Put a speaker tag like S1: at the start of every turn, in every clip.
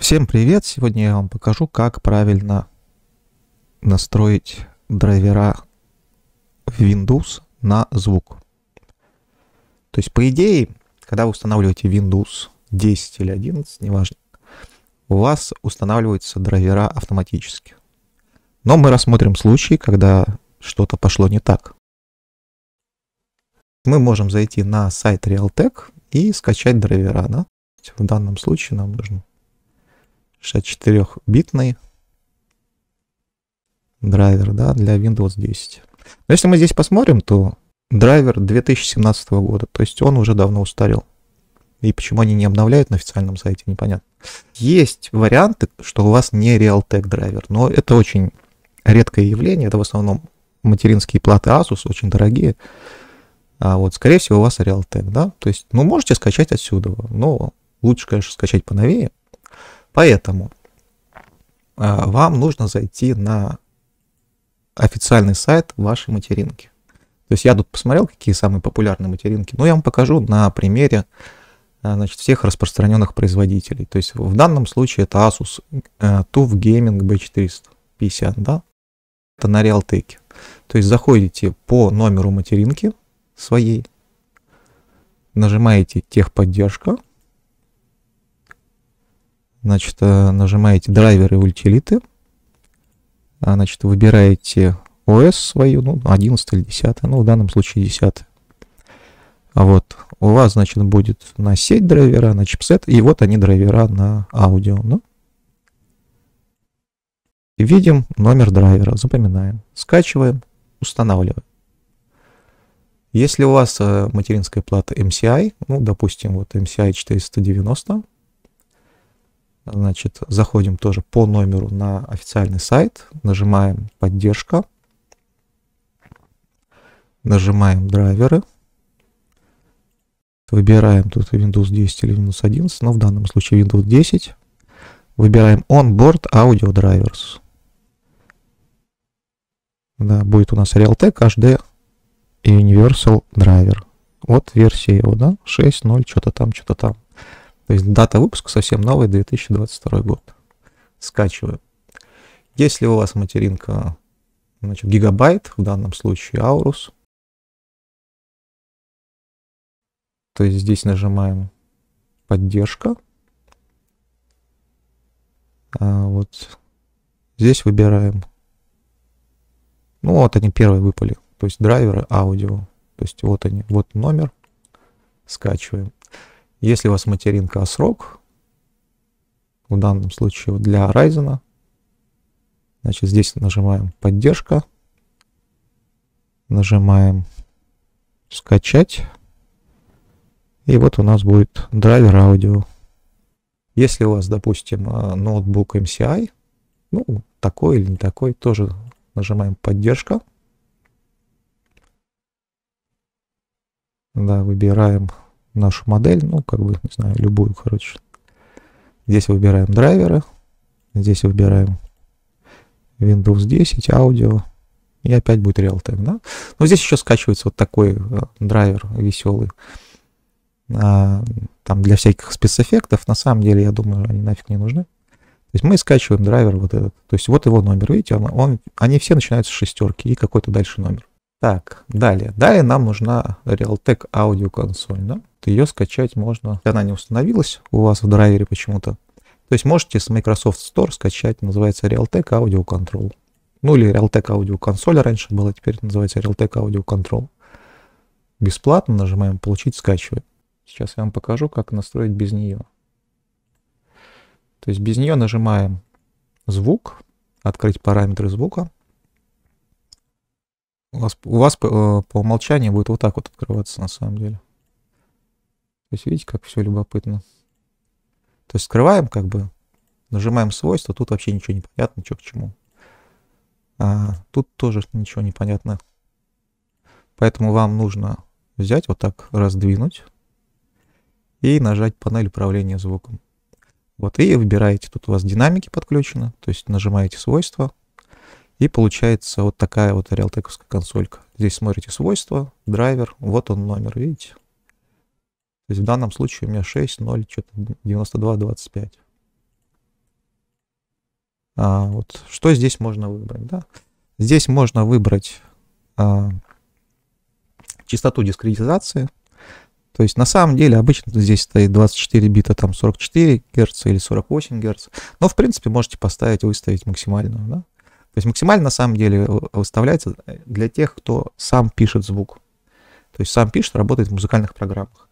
S1: Всем привет! Сегодня я вам покажу, как правильно настроить драйвера в Windows на звук. То есть, по идее, когда вы устанавливаете Windows 10 или 11, неважно, у вас устанавливаются драйвера автоматически. Но мы рассмотрим случаи, когда что-то пошло не так. Мы можем зайти на сайт Realtek и скачать драйвера. Да? В данном случае нам нужно 64-битный драйвер да, для Windows 10. Но если мы здесь посмотрим, то драйвер 2017 года, то есть он уже давно устарел. И почему они не обновляют на официальном сайте, непонятно. Есть варианты, что у вас не Realtek драйвер, но это очень редкое явление. Это в основном материнские платы Asus, очень дорогие. А вот, скорее всего, у вас Realtek, да? То есть, ну, можете скачать отсюда, но лучше, конечно, скачать поновее. Поэтому а, вам нужно зайти на официальный сайт вашей материнки. То есть я тут посмотрел, какие самые популярные материнки, но я вам покажу на примере а, значит, всех распространенных производителей. То есть в данном случае это Asus а, TUF Gaming B450, да? Это на Realtek. То есть заходите по номеру материнки своей, нажимаете «Техподдержка», Значит, э, нажимаете драйверы утилиты. А, значит, выбираете ОС свою, ну, 11 или 10, ну, в данном случае 10. А вот у вас, значит, будет на сеть драйвера, на чипсет, и вот они драйвера на аудио. Ну. Видим номер драйвера, запоминаем, скачиваем, устанавливаем. Если у вас э, материнская плата MCI, ну, допустим, вот MCI 490, Значит, заходим тоже по номеру на официальный сайт, нажимаем «Поддержка», нажимаем «Драйверы», выбираем тут Windows 10 или Windows 11, но в данном случае Windows 10, выбираем Onboard Audio Drivers. Да, будет у нас Realtek HD Universal Driver. Вот версия его, да, 6.0, что-то там, что-то там. То есть дата выпуска совсем новая, 2022 год. Скачиваю. Если у вас материнка значит, гигабайт, в данном случае Аурус, то есть здесь нажимаем поддержка. А вот здесь выбираем. Ну вот они первые выпали. То есть драйверы аудио. То есть вот они, вот номер. Скачиваем. Если у вас материнка а срок, в данном случае для Ryzen, значит, здесь нажимаем «Поддержка», нажимаем «Скачать», и вот у нас будет драйвер аудио. Если у вас, допустим, э, ноутбук MCI, ну, такой или не такой, тоже нажимаем «Поддержка». Да, выбираем нашу модель, ну, как бы, не знаю, любую, короче. Здесь выбираем драйверы, здесь выбираем Windows 10, аудио, и опять будет реалтайм, да? Но здесь еще скачивается вот такой э, драйвер веселый, а, там для всяких спецэффектов, на самом деле, я думаю, они нафиг не нужны. То есть мы скачиваем драйвер вот этот, то есть вот его номер, видите, он, он, они все начинаются с шестерки и какой-то дальше номер. Так, далее. Далее нам нужна Realtek аудиоконсоль. Да? Ее скачать можно. Она не установилась у вас в драйвере почему-то. То есть можете с Microsoft Store скачать, называется Realtek Audio Control. Ну или Realtek Audio Console раньше была, теперь называется Realtek Audio Control. Бесплатно нажимаем «Получить», скачиваем. Сейчас я вам покажу, как настроить без нее. То есть без нее нажимаем «Звук», «Открыть параметры звука», у вас, у вас по, э, по умолчанию будет вот так вот открываться на самом деле. То есть видите, как все любопытно. То есть скрываем как бы, нажимаем свойства, тут вообще ничего не понятно, что к чему. А, тут тоже ничего не понятно. Поэтому вам нужно взять вот так, раздвинуть и нажать панель управления звуком. Вот и выбираете, тут у вас динамики подключены, то есть нажимаете свойства, и получается вот такая вот Realtekовская консолька. Здесь смотрите свойства, драйвер, вот он номер, видите? То есть в данном случае у меня 6, 0, что-то 92, 25. А, вот что здесь можно выбрать, да? Здесь можно выбрать а, частоту дискретизации. То есть на самом деле обычно здесь стоит 24 бита, там 44 Гц или 48 Гц. Но в принципе можете поставить, выставить максимальную, да? есть максимально на самом деле э, выставляется э, для тех, кто сам пишет звук. То есть сам пишет, работает в музыкальных программах.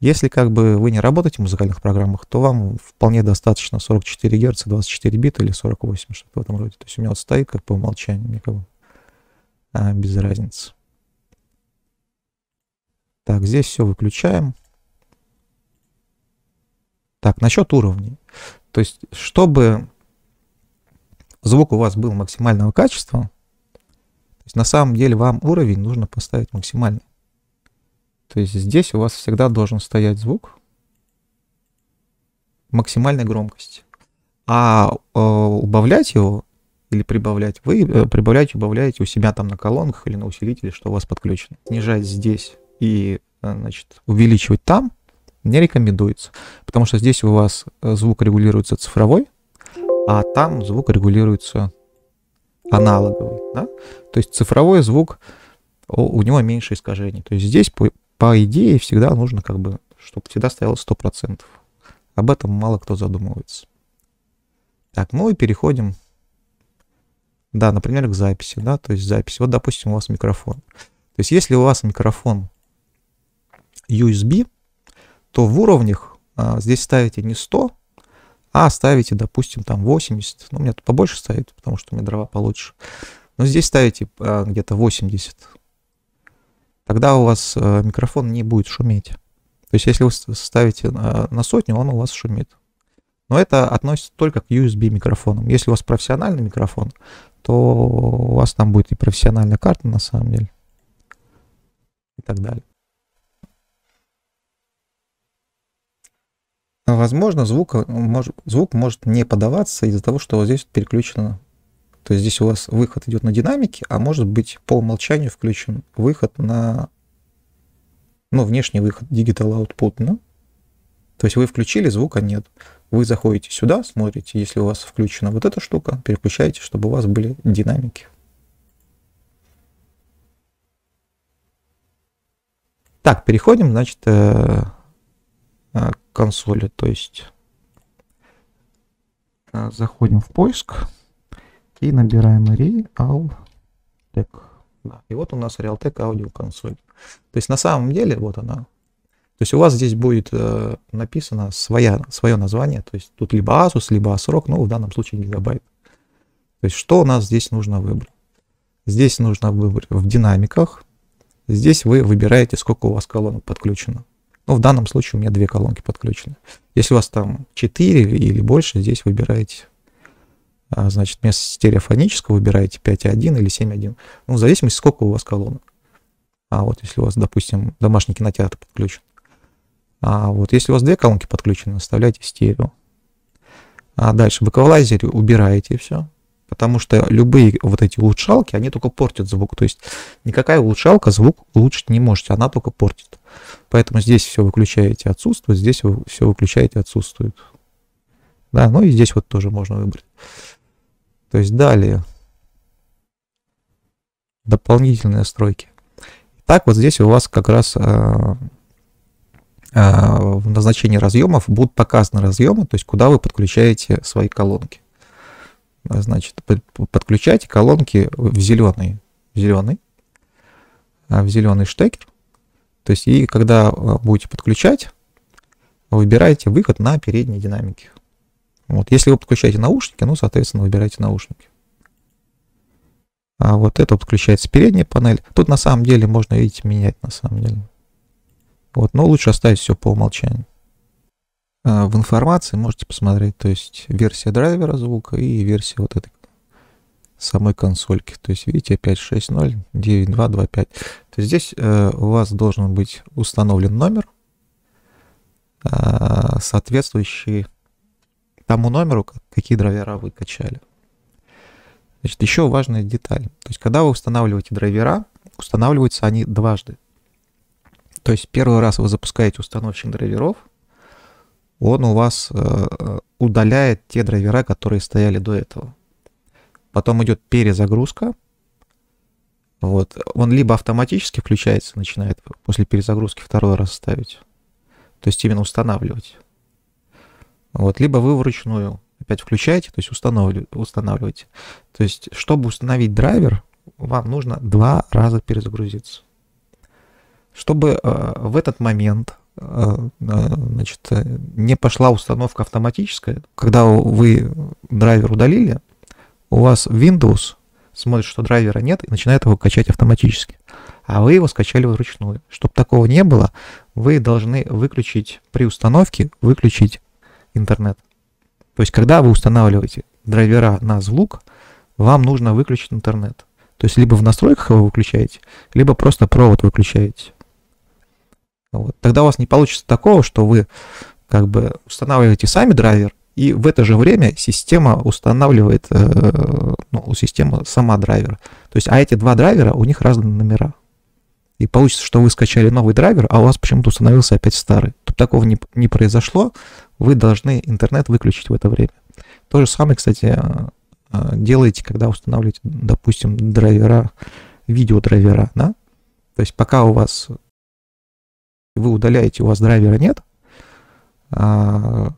S1: Если как бы вы не работаете в музыкальных программах, то вам вполне достаточно 44 Гц, 24 бита или 48, что-то в этом роде. То есть у меня вот стоит как по умолчанию, никого, а, без разницы. Так, здесь все выключаем. Так, насчет уровней. То есть, чтобы звук у вас был максимального качества, то есть на самом деле вам уровень нужно поставить максимальный. То есть здесь у вас всегда должен стоять звук максимальной громкости. А э, убавлять его или прибавлять, вы э, прибавлять, убавляете у себя там на колонках или на усилителе, что у вас подключено. Снижать здесь и э, значит, увеличивать там не рекомендуется, потому что здесь у вас э, звук регулируется цифровой, а там звук регулируется аналоговый. Да? То есть цифровой звук, у него меньше искажений. То есть здесь, по, по идее, всегда нужно как бы, чтобы всегда стояло 100%. Об этом мало кто задумывается. Так, ну и переходим, да, например, к записи, да, то есть запись. Вот, допустим, у вас микрофон. То есть если у вас микрофон USB, то в уровнях а, здесь ставите не 100, а ставите, допустим, там 80, ну, у меня тут побольше ставит, потому что у меня дрова получше. Но здесь ставите а, где-то 80. Тогда у вас а, микрофон не будет шуметь. То есть, если вы ставите на, на сотню, он у вас шумит. Но это относится только к USB микрофонам. Если у вас профессиональный микрофон, то у вас там будет и профессиональная карта на самом деле. И так далее. Возможно, звук, э, мож, звук может не подаваться из-за того, что вот здесь переключено. То есть здесь у вас выход идет на динамике, а может быть по умолчанию включен выход на ну, внешний выход Digital Output. Да? Ну. То есть вы включили, звука нет. Вы заходите сюда, смотрите, если у вас включена вот эта штука, переключаете, чтобы у вас были динамики. Так, переходим, значит, э, консоли. То есть э, заходим в поиск и набираем Realtek. Да. И вот у нас Realtek аудио консоль. То есть на самом деле вот она. То есть у вас здесь будет э, написано своя, свое название. То есть тут либо Asus, либо ASRock, ну в данном случае гигабайт. То есть что у нас здесь нужно выбрать? Здесь нужно выбрать в динамиках. Здесь вы выбираете, сколько у вас колонок подключено. Ну, в данном случае у меня две колонки подключены. Если у вас там 4 или больше, здесь выбираете, а, значит, вместо стереофонического выбираете 5.1 или 7.1. Ну, в зависимости, сколько у вас колонок. А вот если у вас, допустим, домашний кинотеатр подключен. А вот если у вас две колонки подключены, оставляйте стерео. А дальше в эквалайзере убираете все. Потому что любые вот эти улучшалки, они только портят звук. То есть никакая улучшалка звук улучшить не может, она только портит. Поэтому здесь все выключаете отсутствует, здесь вы все выключаете отсутствует. Да, ну и здесь вот тоже можно выбрать. То есть далее. Дополнительные настройки. Так вот здесь у вас как раз э, э, в назначении разъемов будут показаны разъемы, то есть куда вы подключаете свои колонки значит, подключайте колонки в зеленый, в зеленый, а, в зеленый штекер. То есть, и когда а, будете подключать, выбирайте выход на передние динамики. Вот. Если вы подключаете наушники, ну, соответственно, выбирайте наушники. А вот это подключается передняя панель. Тут на самом деле можно, видите, менять на самом деле. Вот, но лучше оставить все по умолчанию. Э, в информации можете посмотреть, то есть версия драйвера звука и версия вот этой самой консольки. То есть видите, опять 6.0, 9.2.2.5. То есть здесь э, у вас должен быть установлен номер, э, соответствующий тому номеру, какие драйвера вы качали. Значит, еще важная деталь. То есть когда вы устанавливаете драйвера, устанавливаются они дважды. То есть первый раз вы запускаете установщик драйверов, он у вас э, э, удаляет те драйвера, которые стояли до этого. Потом идет перезагрузка. Вот. Он либо автоматически включается, начинает после перезагрузки второй раз ставить, то есть именно устанавливать. Вот. Либо вы вручную опять включаете, то есть устанавливаете. То есть, чтобы установить драйвер, вам нужно два раза перезагрузиться. Чтобы э, в этот момент а, значит, э, не пошла установка автоматическая. Когда вы драйвер удалили, у вас Windows смотрит, что драйвера нет, и начинает его качать автоматически. А вы его скачали вручную. Чтобы такого не было, вы должны выключить при установке, выключить интернет. То есть, когда вы устанавливаете драйвера на звук, вам нужно выключить интернет. То есть, либо в настройках его выключаете, либо просто провод выключаете. Вот. Тогда у вас не получится такого, что вы как бы устанавливаете сами драйвер, и в это же время система устанавливает, э, ну, система сама драйвер. То есть, а эти два драйвера, у них разные номера. И получится, что вы скачали новый драйвер, а у вас почему-то установился опять старый. Чтобы такого не, не произошло, вы должны интернет выключить в это время. То же самое, кстати, э, э, делаете, когда устанавливаете, допустим, драйвера, видеодрайвера, да? То есть пока у вас вы удаляете, у вас драйвера нет а,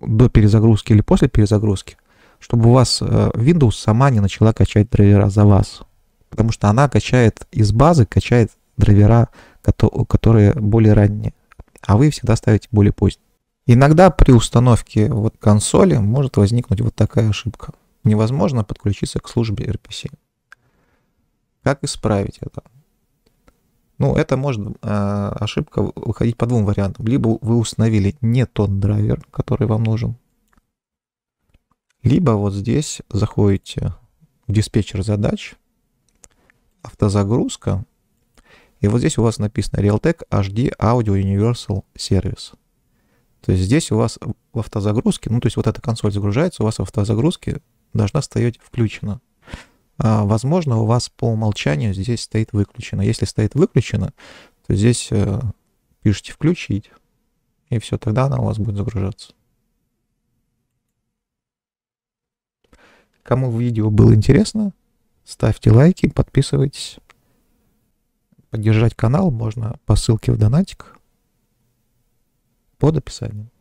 S1: до перезагрузки или после перезагрузки, чтобы у вас э, Windows сама не начала качать драйвера за вас. Потому что она качает из базы, качает драйвера, которые более ранние. А вы всегда ставите более поздние. Иногда при установке вот консоли может возникнуть вот такая ошибка. Невозможно подключиться к службе RPC. Как исправить это? Ну, это можно, а, ошибка выходить по двум вариантам. Либо вы установили не тот драйвер, который вам нужен, либо вот здесь заходите в диспетчер задач, автозагрузка, и вот здесь у вас написано Realtek HD Audio Universal Service. То есть здесь у вас в автозагрузке, ну то есть вот эта консоль загружается, у вас в автозагрузке должна стоять включена. А, возможно, у вас по умолчанию здесь стоит выключено. Если стоит выключено, то здесь э, пишите «включить», и все, тогда она у вас будет загружаться. Кому видео было интересно, ставьте лайки, подписывайтесь. Поддержать канал можно по ссылке в донатик под описанием.